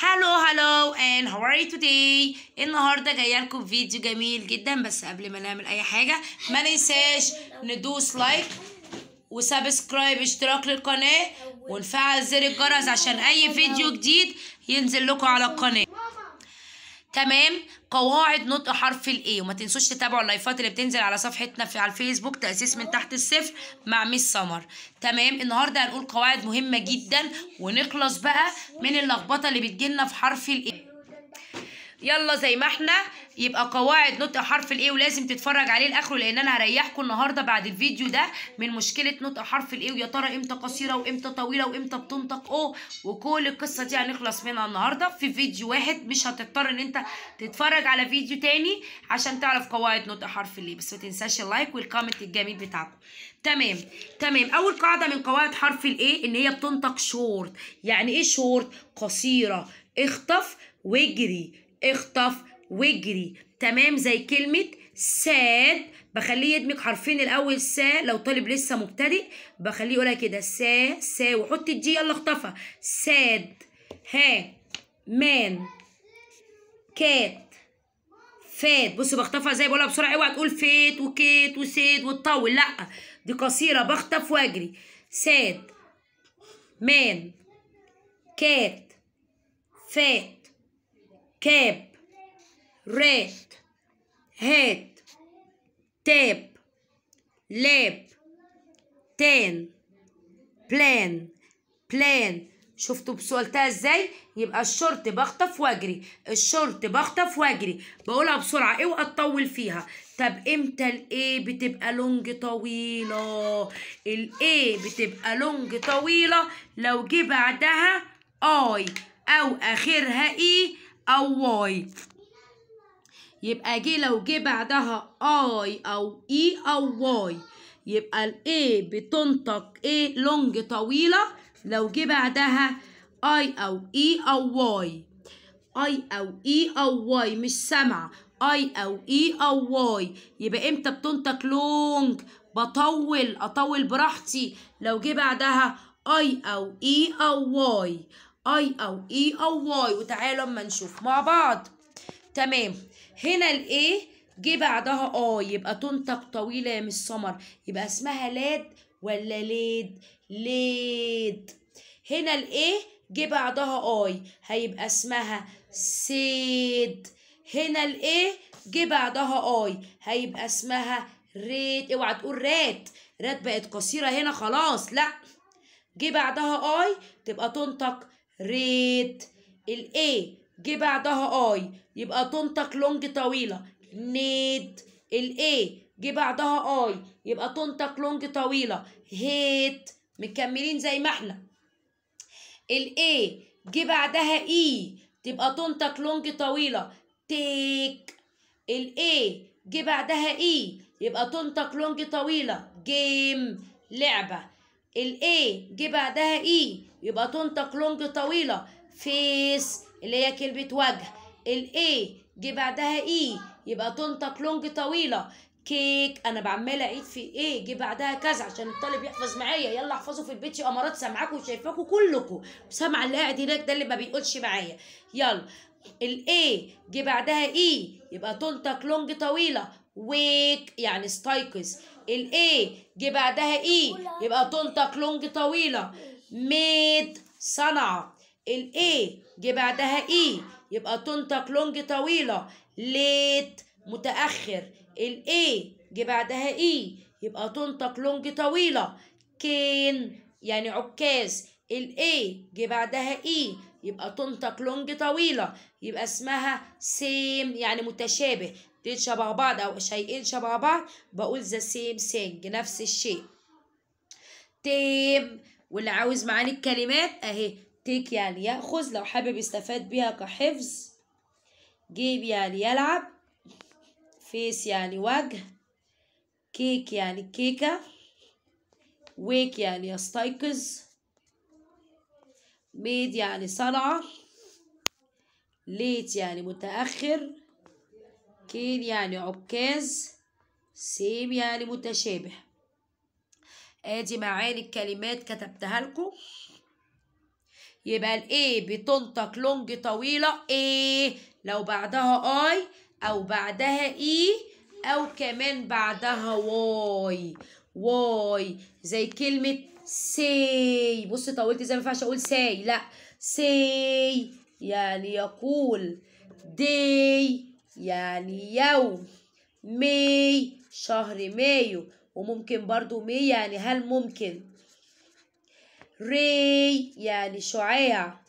هلو هلو ان هاو ار يو النهارده جايه لكم فيديو جميل جدا بس قبل ما نعمل اي حاجه ما ننساش ندوس لايك وسبسكرايب اشتراك للقناه ونفعل زر الجرس عشان اي فيديو جديد ينزل لكم على القناه تمام قواعد نطق حرف الاي وما تنسوش تتابعوا اللايفات اللي بتنزل على صفحتنا في على الفيسبوك تاسيس من تحت الصفر مع ميس سمر تمام النهارده هنقول قواعد مهمه جدا ونخلص بقى من اللخبطه اللي بتجيلنا في حرف الاي يلا زي ما احنا يبقى قواعد نطق حرف الايه ولازم تتفرج عليه لاخره لان انا هريحكم النهارده بعد الفيديو ده من مشكله نطق حرف الايه ويا ترى امتى قصيره وامتى طويله وامتى بتنطق او وكل القصه دي هنخلص منها النهارده في فيديو واحد مش هتضطر ان انت تتفرج على فيديو تاني عشان تعرف قواعد نطق حرف الايه بس ما تنساش اللايك والكومنت الجميل بتاعكم تمام تمام اول قاعده من قواعد حرف الايه ان هي بتنطق شورت يعني ايه شورت قصيره اخطف واجري اخطف واجري تمام زي كلمة ساد بخليه يدمج حرفين الأول سا لو طالب لسه مبتدئ بخليه يقولها كده سا سا وحط الدي يلا اخطفها ساد ها مان كات فات بصوا بخطفها زي بقولها بسرعة اوعى تقول فات وكيت وسيد وتطول لأ دي قصيرة بخطف واجري ساد مان كات فات كاب ريت هات تاب لاب تان بلان بلان شفتوا بسؤالتها ازاي يبقى الشورت بخطف واجري الشورت بخطف واجري بقولها بسرعه اوعى تطول فيها طب امتى الايه بتبقى لونج طويله الايه بتبقى لونج طويله لو جه بعدها اي او اخرها اي أو واي يبقى جه لو جه بعدها اي او اي او واي يبقى الاي بتنطق ايه لونج طويلة لو جه بعدها اي او اي e او واي اي او اي e او واي مش سمع اي او اي e او واي يبقى امتى بتنطق لونج بطول اطول براحتي لو جه بعدها اي او اي او واي اي او اي او واي وتعالوا اما نشوف مع بعض تمام هنا الايه جه بعدها اه يبقى تنطق طويله يا مش سمر يبقى اسمها لاد ولا ليد ليد هنا الايه جه بعدها اي هيبقى اسمها سيد هنا الايه جه بعدها اي هيبقى اسمها ريت اوعى تقول رات رات بقت قصيره هنا خلاص لا جه بعدها اي تبقى تنطق ريت الاي جه بعدها اي يبقى تنطق لونج طويله نيد الاي جه بعدها اي يبقى تنطق لونج طويله هيت مكملين زي ما احنا الاي جه بعدها اي e، تبقى تنطق لونج طويله تيك الاي جه بعدها اي e، يبقى تنطق لونج طويله جيم لعبه A جه بعدها اي e، يبقى تنطق لونج طويله فيس اللي هي كلمه وجه A جه بعدها اي e، يبقى تنطق لونج طويله كيك انا بعمال اعيد في ايه جه بعدها كذا عشان الطالب يحفظ معايا يلا احفظوا في البيت يا امارات سامعاكوا وشايفاكوا كلكوا سامع اللي قاعد هناك ده اللي ما بيقولش معايا يلا A جه بعدها اي e، يبقى تنطق لونج طويله ويك يعني استيقظ الاي جه بعدها اي e، يبقى تنطق لونج طويله ميد صنع الاي جه بعدها اي e، يبقى تنطق لونج طويله ليت متاخر الاي جه بعدها اي e، يبقى تنطق لونج طويله كين يعني عكاز الاي جه بعدها اي يبقى تنطق لونج طويلة يبقى اسمها سيم يعني متشابه اتنين شبه بعض أو شيئين شبه بعض بقول ذا سيم سينج نفس الشيء تيم واللي عاوز معاني الكلمات أهي تيك يعني يأخذ لو حابب يستفاد بيها كحفظ جيب يعني يلعب فيس يعني وجه كيك يعني كيكة ويك يعني يستيقظ ميد يعني صنع ليت يعني متأخر كين يعني عكاز سيم يعني متشابه ادي معاني الكلمات كتبتها لكم يبقى الاي بتنطق لونج طويلة اي لو بعدها اي او بعدها اي e او كمان بعدها واي واي زي كلمة سي بص طولت زي ما ينفعش أقول ساي لأ سي يعني يقول دي يعني يوم مي شهر مايو وممكن برضو مي يعني هل ممكن ري يعني شعاع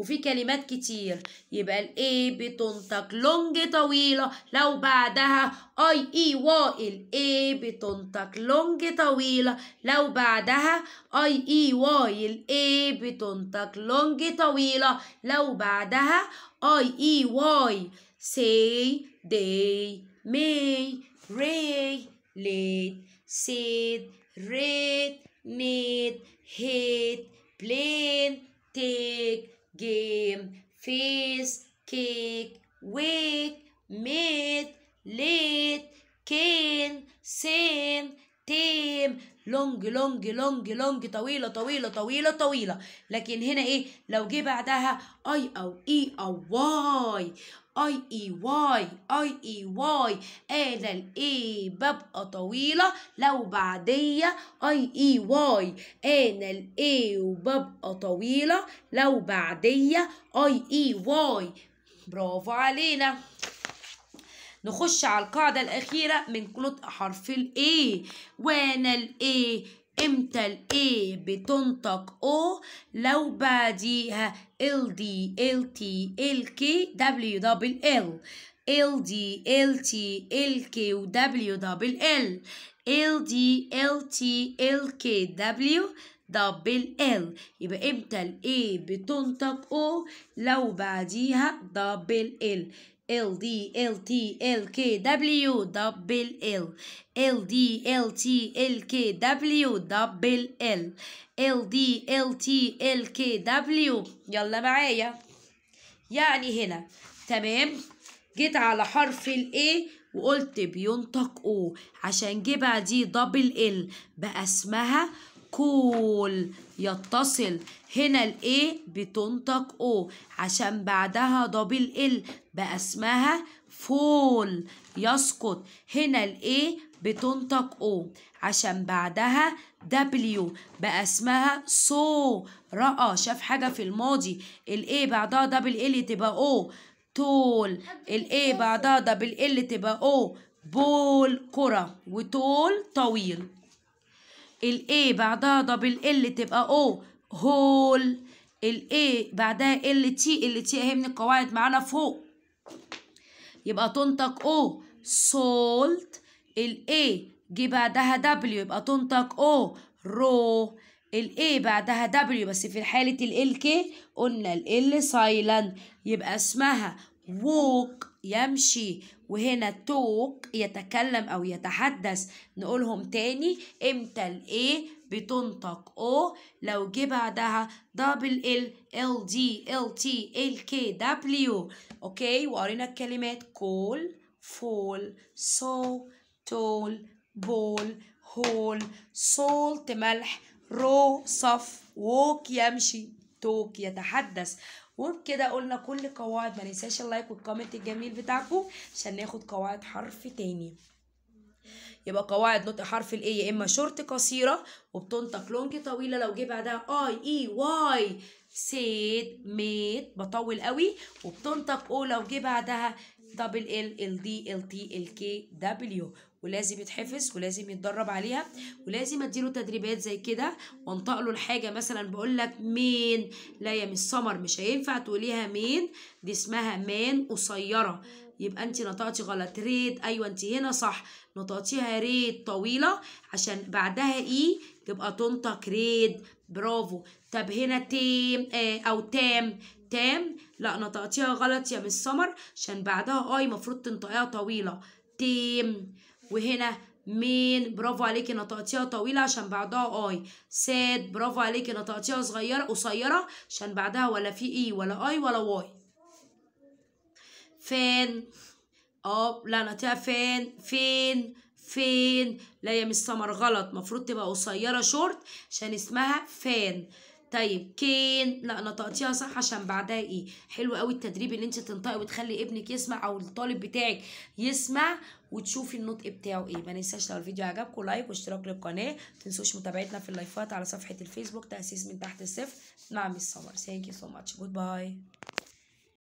وفي كلمات كتير يبقى الاي بتنطق لونج طويله لو بعدها اي اي واي الاي بتنطق لونج طويله لو بعدها اي اي واي الاي بتنطق لونج طويله لو بعدها اي اي واي سي دي مي ري ليت سيد ريت نيد هيت بلين تيك game, face, cake, wake, meet, late, cane, same, tame, لونج لونج لونج لونج طويله طويله طويله طويله لكن هنا ايه لو جه بعدها اي او اي e او واي اي اي واي اي اي واي انا الاي ببقى طويله لو بعديه اي اي واي انا الاي وببقى طويله لو بعديه اي اي واي برافو علينا نخش على القاعدة الأخيرة من نطق حرف ال A وانا ال A امتى ال A بتنطق O لو بعديها ال D ال T ال K W دبل L ال دي ال تي ال كي و دبليو دبل ال ال دي ال تي ال كي دبليو دبل ال يبقى امتى ال A بتنطق O لو بعديها دبل ال ال دي ال تي ال كي دبليو دبل ال ال دي ال تي ال كي دبليو دبل ال ال دي ال تي ال كي دبليو يلا معايا يعني هنا تمام جيت على حرف ال A وقلت بينطق او عشان جه بعديه دبل ال بقى اسمها كول يتصل هنا الاي بتنطق او عشان بعدها دبل ال بقى اسمها فول يسقط هنا الاي بتنطق او عشان بعدها دبليو بقى اسمها سو رأى شاف حاجة في الماضي الاي بعدها دبل ال تبقى او تول الاي بعدها دبل ال تبقى او بول كرة وتول طويل الاي بعدها دبل ال تبقى او هول الاي بعدها ال تي ال تي اهي من القواعد معانا فوق يبقى تنطق او سولت الاي جه بعدها دبليو يبقى تنطق او رو الاي بعدها دبليو بس في حاله ال كي قلنا ال سايلنت يبقى اسمها ووك يمشي وهنا توك يتكلم أو يتحدث نقولهم تاني امتى الاي بتنطق او لو جه بعدها دبل ال ال دي ال تي ال كي دبليو اوكي وقرينا الكلمات كول فول سو تول بول هول سولت ملح رو صف ووك يمشي توك يتحدث وبكده قلنا كل قواعد ما ننساش اللايك والكومنت الجميل بتاعكم عشان ناخد قواعد حرف تاني يبقى قواعد نطق حرف الاي يا اما شورت قصيره وبتنطق لونج طويله لو جه بعدها اي اي واي سيد ميت بطول قوي وبتنطق او لو جه بعدها دبل ال ال دي ال تي ال كي دبليو ولازم يتحفظ ولازم يتدرب عليها ولازم اديله تدريبات زي كده وانطق له الحاجه مثلا بقول لك مين لا يا مش سمر مش هينفع تقوليها مين دي اسمها مان قصيره يبقى انت نطقتي غلط ريت ايوه انت هنا صح نطقتيها ريت طويله عشان بعدها اي تبقى تنطق ريد برافو طب هنا تيم آه، او تام تام لا نطقتيها غلط يا مس سمر عشان بعدها اي آه، المفروض تنطقيها طويله تيم وهنا مين برافو عليكي نطقتيها طويلة عشان بعدها اي ساد برافو عليكي نطقتيها صغيرة قصيرة عشان بعدها ولا في اي ولا اي ولا واي فين اه لا نطيع فين فين فين لا يا مش سمر غلط مفروض تبقى قصيره شورت عشان اسمها فان طيب كين لا نطقتيها صح عشان بعدها ايه حلو قوي التدريب اللي انت تنطقي وتخلي ابنك يسمع او الطالب بتاعك يسمع وتشوفي النطق بتاعه ايه ما ننساش لو الفيديو عجبكم لايك واشتراك للقناه ما تنسوش متابعتنا في اللايفات على صفحه الفيسبوك تاسيس من تحت الصفر مع نعم مش سمر ثانك يو سو ماتش جود باي